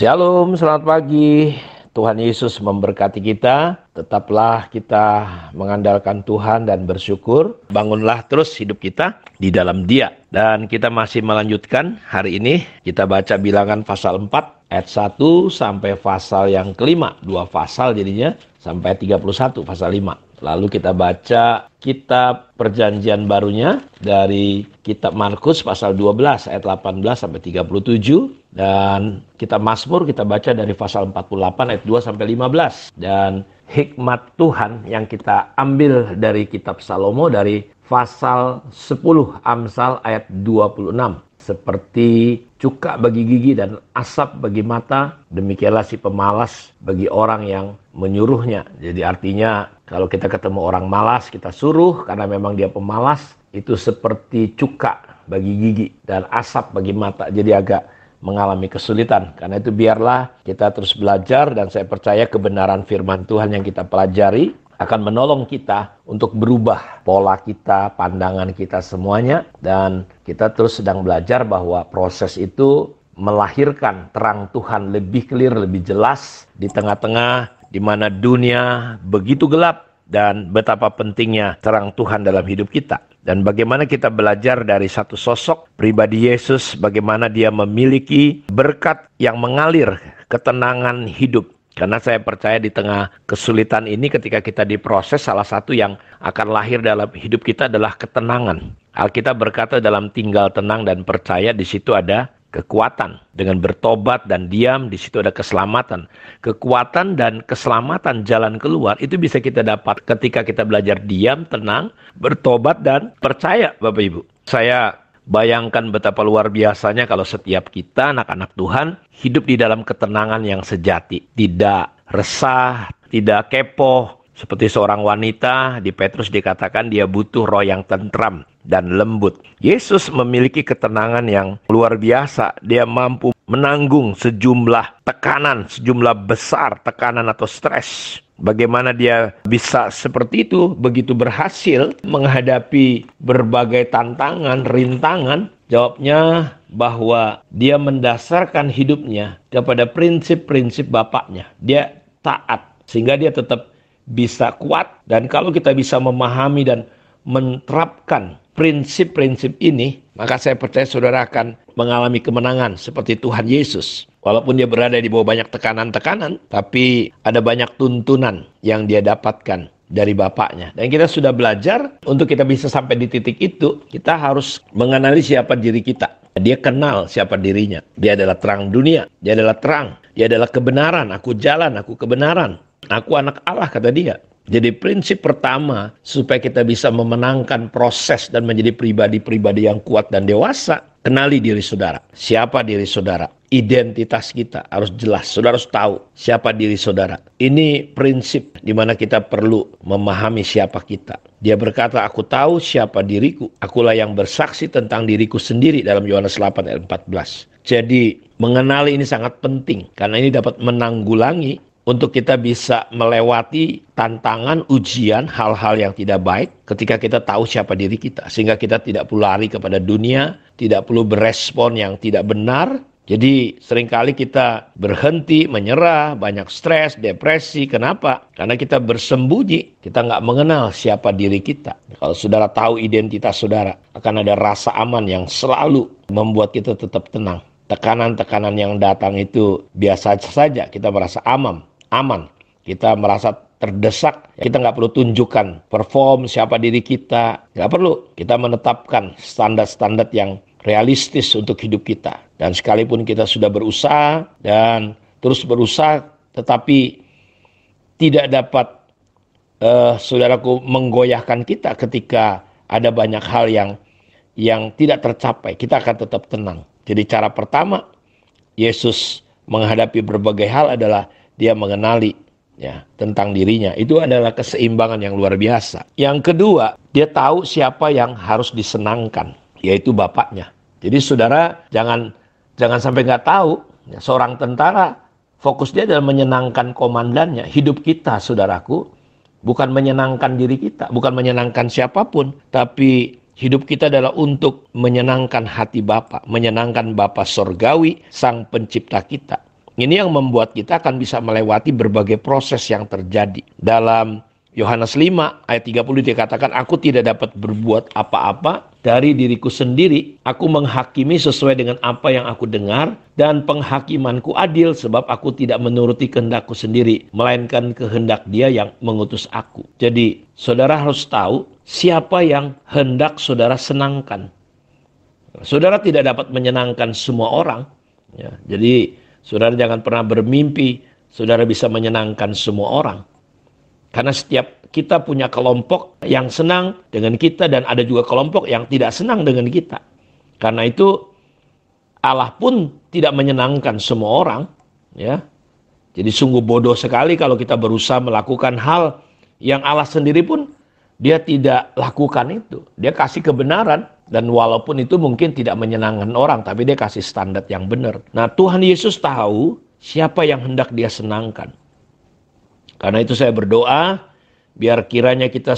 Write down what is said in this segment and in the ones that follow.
Shalom, selamat pagi. Tuhan Yesus memberkati kita. Tetaplah kita mengandalkan Tuhan dan bersyukur. Bangunlah terus hidup kita di dalam Dia. Dan kita masih melanjutkan hari ini kita baca bilangan pasal 4 ayat 1 sampai pasal yang kelima. Dua pasal jadinya sampai 31 pasal 5. Lalu kita baca kitab perjanjian barunya dari kitab Markus pasal 12 ayat 18 sampai 37 dan kitab Mazmur kita baca dari pasal 48 ayat 2 sampai 15 dan hikmat Tuhan yang kita ambil dari kitab Salomo dari pasal 10 Amsal ayat 26 seperti cuka bagi gigi dan asap bagi mata, demikianlah si pemalas bagi orang yang menyuruhnya. Jadi artinya kalau kita ketemu orang malas, kita suruh karena memang dia pemalas, itu seperti cuka bagi gigi dan asap bagi mata. Jadi agak mengalami kesulitan. Karena itu biarlah kita terus belajar dan saya percaya kebenaran firman Tuhan yang kita pelajari akan menolong kita untuk berubah pola kita, pandangan kita semuanya dan kita terus sedang belajar bahwa proses itu melahirkan terang Tuhan lebih clear, lebih jelas di tengah-tengah di mana dunia begitu gelap dan betapa pentingnya terang Tuhan dalam hidup kita. Dan bagaimana kita belajar dari satu sosok pribadi Yesus, bagaimana dia memiliki berkat yang mengalir ketenangan hidup karena saya percaya di tengah kesulitan ini ketika kita diproses salah satu yang akan lahir dalam hidup kita adalah ketenangan. Alkitab berkata dalam tinggal tenang dan percaya di situ ada kekuatan. Dengan bertobat dan diam di situ ada keselamatan. Kekuatan dan keselamatan jalan keluar itu bisa kita dapat ketika kita belajar diam, tenang, bertobat dan percaya Bapak Ibu. Saya Bayangkan betapa luar biasanya kalau setiap kita anak-anak Tuhan hidup di dalam ketenangan yang sejati, tidak resah, tidak kepo, seperti seorang wanita di Petrus dikatakan dia butuh roh yang tentram dan lembut. Yesus memiliki ketenangan yang luar biasa. Dia mampu menanggung sejumlah tekanan, sejumlah besar tekanan atau stres. Bagaimana dia bisa seperti itu, begitu berhasil menghadapi berbagai tantangan, rintangan? Jawabnya bahwa dia mendasarkan hidupnya kepada prinsip-prinsip bapaknya. Dia taat, sehingga dia tetap bisa kuat. Dan kalau kita bisa memahami dan menerapkan prinsip-prinsip ini, maka saya percaya saudara akan mengalami kemenangan seperti Tuhan Yesus. Walaupun dia berada di bawah banyak tekanan-tekanan, tapi ada banyak tuntunan yang dia dapatkan dari bapaknya. Dan kita sudah belajar untuk kita bisa sampai di titik itu, kita harus menganalisis siapa diri kita. Dia kenal siapa dirinya. Dia adalah terang dunia, dia adalah terang, dia adalah kebenaran. Aku jalan, aku kebenaran. Aku anak Allah kata dia. Jadi prinsip pertama supaya kita bisa memenangkan proses dan menjadi pribadi-pribadi yang kuat dan dewasa, kenali diri saudara. Siapa diri saudara? Identitas kita harus jelas. Saudara harus tahu siapa diri saudara. Ini prinsip di mana kita perlu memahami siapa kita. Dia berkata, aku tahu siapa diriku. Akulah yang bersaksi tentang diriku sendiri dalam Yohanes 8 ayat 14. Jadi mengenali ini sangat penting karena ini dapat menanggulangi untuk kita bisa melewati tantangan, ujian, hal-hal yang tidak baik ketika kita tahu siapa diri kita. Sehingga kita tidak perlu lari kepada dunia, tidak perlu berespon yang tidak benar. Jadi seringkali kita berhenti, menyerah, banyak stres, depresi. Kenapa? Karena kita bersembunyi, kita nggak mengenal siapa diri kita. Kalau saudara tahu identitas saudara, akan ada rasa aman yang selalu membuat kita tetap tenang. Tekanan-tekanan yang datang itu biasa saja, kita merasa aman aman. Kita merasa terdesak, kita nggak perlu tunjukkan perform siapa diri kita, nggak perlu. Kita menetapkan standar-standar yang realistis untuk hidup kita. Dan sekalipun kita sudah berusaha dan terus berusaha, tetapi tidak dapat uh, saudaraku menggoyahkan kita ketika ada banyak hal yang yang tidak tercapai. Kita akan tetap tenang. Jadi cara pertama Yesus menghadapi berbagai hal adalah dia mengenali ya tentang dirinya itu adalah keseimbangan yang luar biasa. Yang kedua, dia tahu siapa yang harus disenangkan, yaitu bapaknya. Jadi saudara jangan jangan sampai nggak tahu ya, seorang tentara fokus dia adalah menyenangkan komandannya. Hidup kita, saudaraku, bukan menyenangkan diri kita, bukan menyenangkan siapapun, tapi Hidup kita adalah untuk menyenangkan hati Bapa, menyenangkan Bapa sorgawi, Sang Pencipta kita. Ini yang membuat kita akan bisa melewati berbagai proses yang terjadi. Dalam Yohanes 5 ayat 30 dikatakan, Aku tidak dapat berbuat apa-apa dari diriku sendiri. Aku menghakimi sesuai dengan apa yang aku dengar dan penghakimanku adil sebab aku tidak menuruti kehendakku sendiri, melainkan kehendak dia yang mengutus aku. Jadi saudara harus tahu siapa yang hendak saudara senangkan. Saudara tidak dapat menyenangkan semua orang. Ya, jadi Saudara jangan pernah bermimpi saudara bisa menyenangkan semua orang. Karena setiap kita punya kelompok yang senang dengan kita dan ada juga kelompok yang tidak senang dengan kita. Karena itu Allah pun tidak menyenangkan semua orang, ya. Jadi sungguh bodoh sekali kalau kita berusaha melakukan hal yang Allah sendiri pun dia tidak lakukan itu. Dia kasih kebenaran, dan walaupun itu mungkin tidak menyenangkan orang, tapi dia kasih standar yang benar. Nah, Tuhan Yesus tahu siapa yang hendak dia senangkan. Karena itu saya berdoa, biar kiranya kita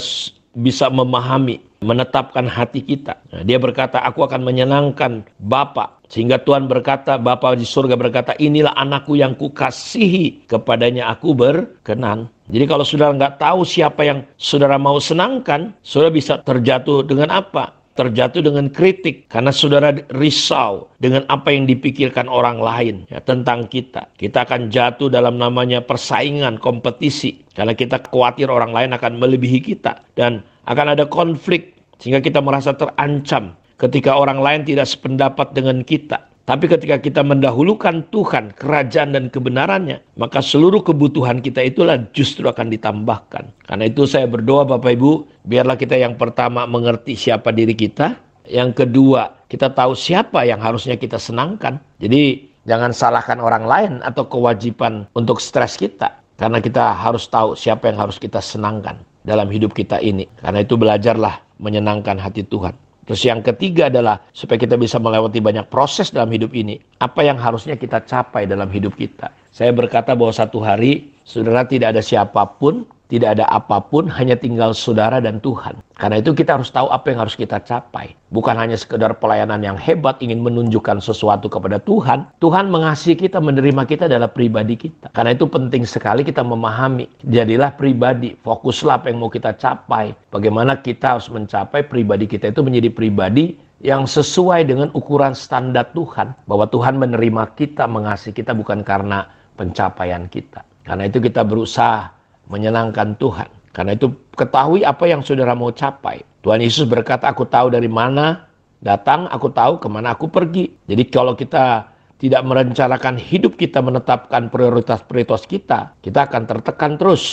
bisa memahami, menetapkan hati kita. Nah, dia berkata, aku akan menyenangkan Bapa. Sehingga Tuhan berkata, Bapa di surga berkata, inilah anakku yang kukasihi, kepadanya aku berkenan. Jadi kalau saudara nggak tahu siapa yang saudara mau senangkan, saudara bisa terjatuh dengan apa? terjatuh dengan kritik karena saudara risau dengan apa yang dipikirkan orang lain ya, tentang kita. Kita akan jatuh dalam namanya persaingan, kompetisi karena kita khawatir orang lain akan melebihi kita dan akan ada konflik sehingga kita merasa terancam ketika orang lain tidak sependapat dengan kita. Tapi ketika kita mendahulukan Tuhan, kerajaan dan kebenarannya, maka seluruh kebutuhan kita itulah justru akan ditambahkan. Karena itu saya berdoa Bapak Ibu, biarlah kita yang pertama mengerti siapa diri kita, yang kedua kita tahu siapa yang harusnya kita senangkan. Jadi jangan salahkan orang lain atau kewajiban untuk stres kita. Karena kita harus tahu siapa yang harus kita senangkan dalam hidup kita ini. Karena itu belajarlah menyenangkan hati Tuhan. Terus yang ketiga adalah supaya kita bisa melewati banyak proses dalam hidup ini, apa yang harusnya kita capai dalam hidup kita. Saya berkata bahwa satu hari, saudara tidak ada siapapun tidak ada apapun, hanya tinggal saudara dan Tuhan. Karena itu kita harus tahu apa yang harus kita capai. Bukan hanya sekedar pelayanan yang hebat ingin menunjukkan sesuatu kepada Tuhan. Tuhan mengasihi kita, menerima kita adalah pribadi kita. Karena itu penting sekali kita memahami. Jadilah pribadi, fokuslah apa yang mau kita capai. Bagaimana kita harus mencapai pribadi kita itu menjadi pribadi yang sesuai dengan ukuran standar Tuhan. Bahwa Tuhan menerima kita, mengasihi kita bukan karena pencapaian kita. Karena itu kita berusaha menyenangkan Tuhan. Karena itu ketahui apa yang saudara mau capai. Tuhan Yesus berkata, aku tahu dari mana datang, aku tahu kemana aku pergi. Jadi kalau kita tidak merencanakan hidup kita menetapkan prioritas-prioritas kita, kita akan tertekan terus.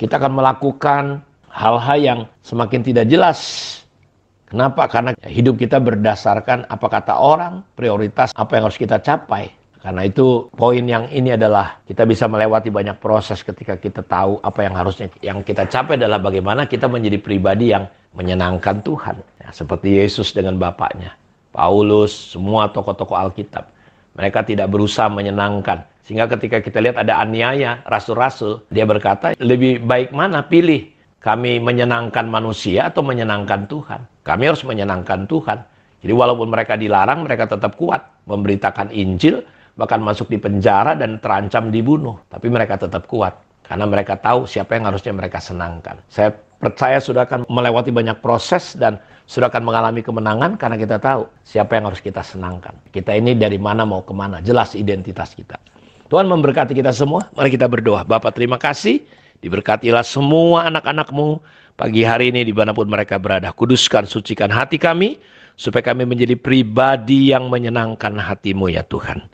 Kita akan melakukan hal-hal yang semakin tidak jelas. Kenapa? Karena hidup kita berdasarkan apa kata orang, prioritas apa yang harus kita capai. Karena itu poin yang ini adalah kita bisa melewati banyak proses ketika kita tahu apa yang harusnya yang kita capai adalah bagaimana kita menjadi pribadi yang menyenangkan Tuhan. Ya, seperti Yesus dengan Bapaknya. Paulus, semua tokoh-tokoh Alkitab. Mereka tidak berusaha menyenangkan. Sehingga ketika kita lihat ada aniaya, rasul-rasul, dia berkata, lebih baik mana pilih? Kami menyenangkan manusia atau menyenangkan Tuhan? Kami harus menyenangkan Tuhan. Jadi walaupun mereka dilarang, mereka tetap kuat memberitakan Injil bahkan masuk di penjara dan terancam dibunuh. Tapi mereka tetap kuat karena mereka tahu siapa yang harusnya mereka senangkan. Saya percaya sudah akan melewati banyak proses dan sudah akan mengalami kemenangan karena kita tahu siapa yang harus kita senangkan. Kita ini dari mana mau kemana, jelas identitas kita. Tuhan memberkati kita semua, mari kita berdoa. Bapak terima kasih, diberkatilah semua anak-anakmu pagi hari ini di manapun mereka berada. Kuduskan, sucikan hati kami, supaya kami menjadi pribadi yang menyenangkan hatimu ya Tuhan.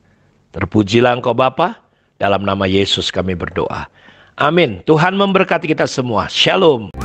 Terpujilah engkau Bapa, dalam nama Yesus kami berdoa. Amin. Tuhan memberkati kita semua. Shalom.